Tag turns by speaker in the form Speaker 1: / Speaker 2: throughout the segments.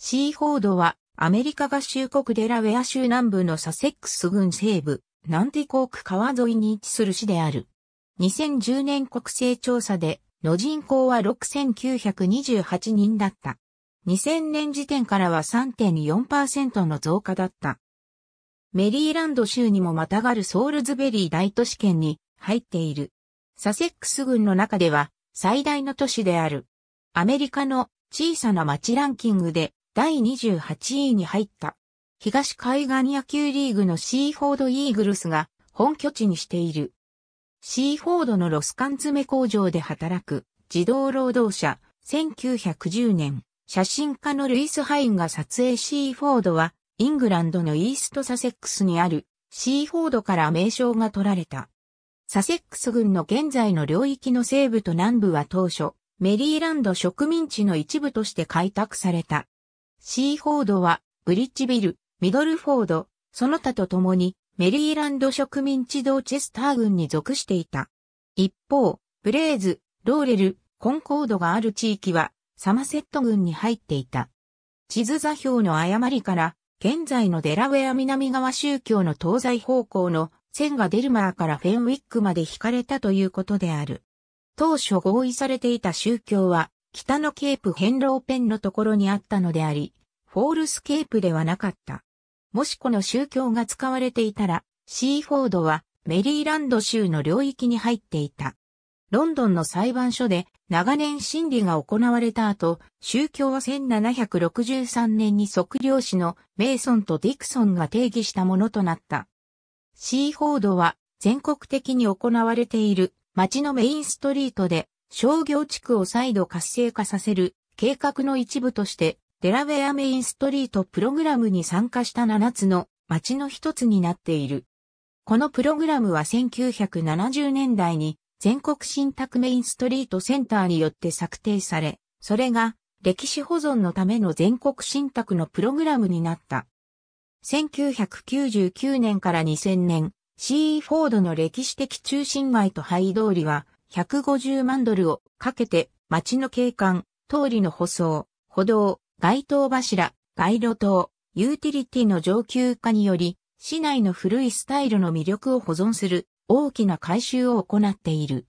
Speaker 1: シーフォードは、アメリカ合衆国デラウェア州南部のサセックス郡西部、ナンティコーク川沿いに位置する市である。2010年国勢調査で、の人口は6928人だった。2000年時点からは3.4%の増加だった。メリーランド州にもまたがるソールズベリー大都市圏に入っている。サセックス郡の中では最大の都市である。アメリカの小さな町ランキングで第28位に入った。東海岸野球リーグのシーフォードイーグルスが本拠地にしている。シーフォードのロス缶詰工場で働く児童労働者、1910年、写真家のルイス・ハインが撮影シーフォードは、イングランドのイーストサセックスにあるシーフォードから名称が取られた。サセックス軍の現在の領域の西部と南部は当初、メリーランド植民地の一部として開拓された。シーフォードは、ブリッジビル、ミドルフォード、その他と共に、メリーランド植民地道チェスター軍に属していた。一方、ブレーズ、ローレル、コンコードがある地域は、サマセット軍に入っていた。地図座標の誤りから、現在のデラウェア南側宗教の東西方向の線がデルマーからフェンウィックまで引かれたということである。当初合意されていた宗教は、北のケープヘンローペンのところにあったのであり、フォールスケープではなかった。もしこの宗教が使われていたら、シーフォードはメリーランド州の領域に入っていた。ロンドンの裁判所で長年審理が行われた後、宗教は1763年に測量士のメイソンとディクソンが定義したものとなった。シーフォードは全国的に行われている街のメインストリートで商業地区を再度活性化させる計画の一部としてデラウェアメインストリートプログラムに参加した7つの街の一つになっている。このプログラムは1970年代に全国信託メインストリートセンターによって策定され、それが歴史保存のための全国信託のプログラムになった。1999年から2000年、CE フォードの歴史的中心街と廃通りは150万ドルをかけて街の景観、通りの舗装、歩道、街灯柱、街路灯、ユーティリティの上級化により、市内の古いスタイルの魅力を保存する大きな改修を行っている。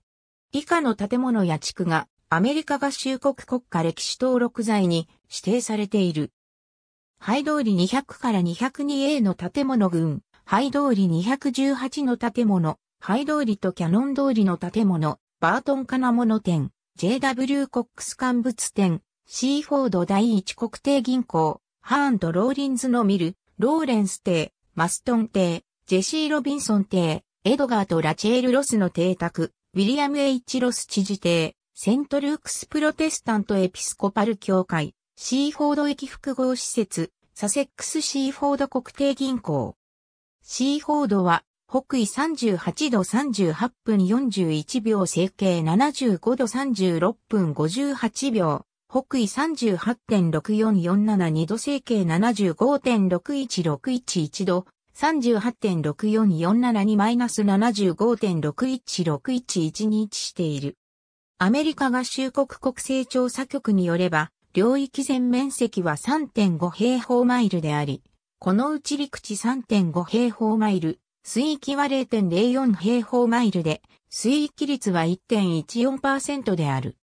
Speaker 1: 以下の建物や地区がアメリカ合衆国国家歴史登録財に指定されている。廃通り200から 202A の建物群、廃通り218の建物、廃通りとキャノン通りの建物、バートン金物店、JW コックス乾物店、シーフォード第一国定銀行、ハーンとローリンズのミル、ローレンス邸、マストン邸、ジェシー・ロビンソン邸、エドガーとラチェール・ロスの邸宅、ウィリアム・ H・ ロス知事邸、セントルークス・プロテスタント・エピスコパル協会、シーフォード駅複合施設、サセックス・シーフォード国定銀行。シーフォードは、北緯38度38分41秒、整形75度36分58秒、北緯38.64472度西形75.61611度、38.64472-75.61611に位置している。アメリカ合衆国国勢調査局によれば、領域全面積は3.5平方マイルであり、このうち陸地3.5平方マイル、水域は0.04平方マイルで、水域率は1.14%である。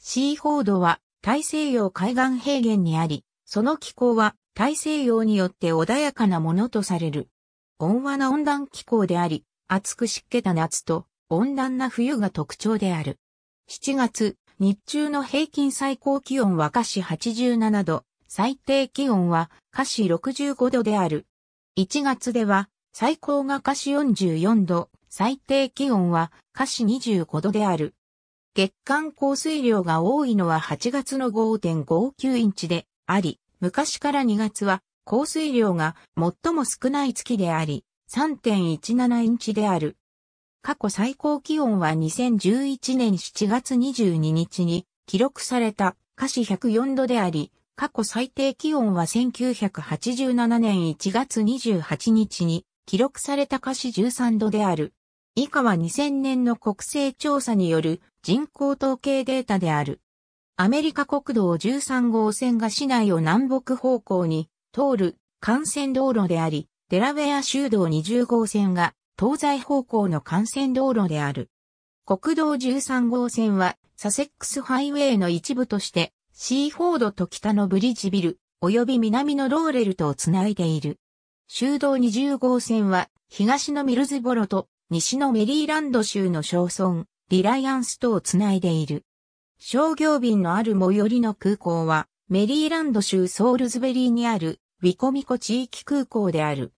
Speaker 1: シーフォードは大西洋海岸平原にあり、その気候は大西洋によって穏やかなものとされる。温和な温暖気候であり、暑く湿気た夏と温暖な冬が特徴である。7月、日中の平均最高気温は華氏87度、最低気温は華氏65度である。1月では最高が華氏44度、最低気温は華氏25度である。月間降水量が多いのは8月の5.59インチであり、昔から2月は降水量が最も少ない月であり、3.17インチである。過去最高気温は2011年7月22日に記録された華氏104度であり、過去最低気温は1987年1月28日に記録された華氏13度である。以下は2000年の国勢調査による人口統計データである。アメリカ国道13号線が市内を南北方向に通る幹線道路であり、デラウェア州道20号線が東西方向の幹線道路である。国道13号線はサセックスハイウェイの一部としてシーフォードと北のブリッジビル及び南のローレルとをつないでいる。州道20号線は東のミルズボロと西のメリーランド州の小村、リライアンスとをつないでいる。商業便のある最寄りの空港は、メリーランド州ソールズベリーにある、ウィコミコ地域空港である。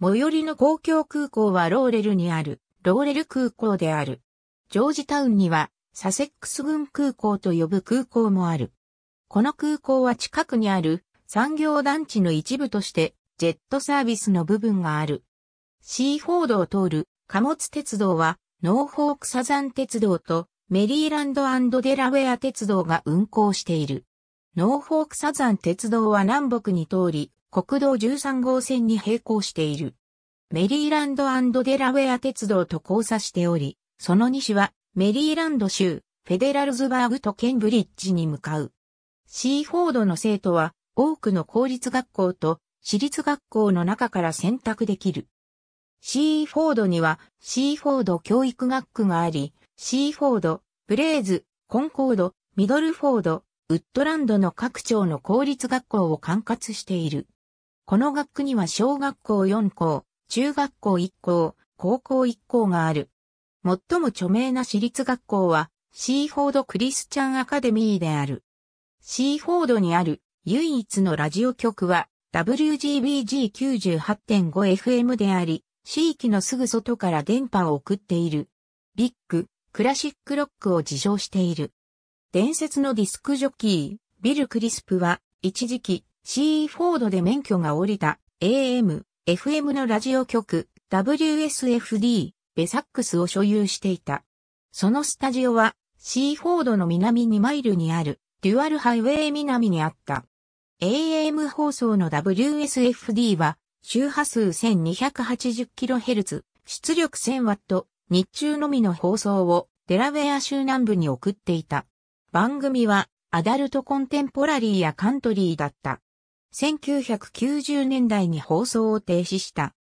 Speaker 1: 最寄りの公共空港はローレルにある、ローレル空港である。ジョージタウンには、サセックス軍空港と呼ぶ空港もある。この空港は近くにある産業団地の一部として、ジェットサービスの部分がある。シーフォードを通る貨物鉄道は、ノーフォークサザン鉄道とメリーランドデラウェア鉄道が運行している。ノーフォークサザン鉄道は南北に通り、国道13号線に並行している。メリーランドデラウェア鉄道と交差しており、その西はメリーランド州、フェデラルズバーグとケンブリッジに向かう。シーフォードの生徒は多くの公立学校と私立学校の中から選択できる。シーフォードにはシーフォード教育学区があり、シーフォード、ブレーズ、コンコード、ミドルフォード、ウッドランドの各町の公立学校を管轄している。この学区には小学校4校、中学校1校、高校1校がある。最も著名な私立学校は、シーフォードクリスチャンアカデミーである。シーフォードにある唯一のラジオ局は WGBG98.5FM であり、地域のすぐ外から電波を送っている。ビッグ、クラシックロックを自称している。伝説のディスクジョッキー、ビル・クリスプは、一時期、c ー・フォードで免許が降りた AM、FM のラジオ局、WSFD、ベサックスを所有していた。そのスタジオは、シーフォードの南2マイルにある、デュアルハイウェイ南にあった。AM 放送の WSFD は、周波数 1280kHz、出力 1000W、日中のみの放送をデラウェア州南部に送っていた。番組はアダルトコンテンポラリーやカントリーだった。1990年代に放送を停止した。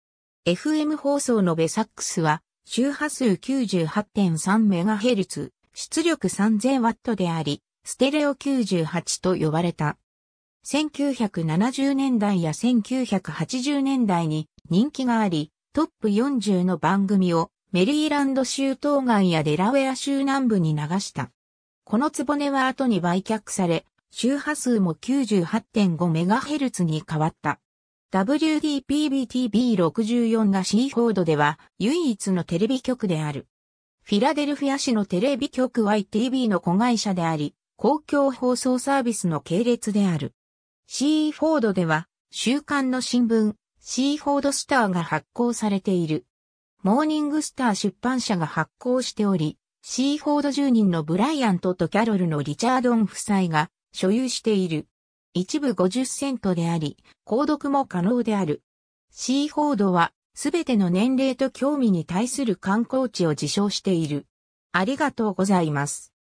Speaker 1: FM 放送のベサックスは周波数 98.3MHz、出力 3000W であり、ステレオ98と呼ばれた。1970年代や1980年代に人気があり、トップ40の番組をメリーランド州東岸やデラウェア州南部に流した。このつぼねは後に売却され、周波数も 98.5MHz に変わった。WDPBTB64 がシーフォードでは唯一のテレビ局である。フィラデルフィア市のテレビ局 YTV の子会社であり、公共放送サービスの系列である。シーフォードでは、週刊の新聞、シーフォードスターが発行されている。モーニングスター出版社が発行しており、シーフォード住人のブライアントとキャロルのリチャードン夫妻が所有している。一部50セントであり、購読も可能である。シーフォードは、すべての年齢と興味に対する観光地を自称している。ありがとうございます。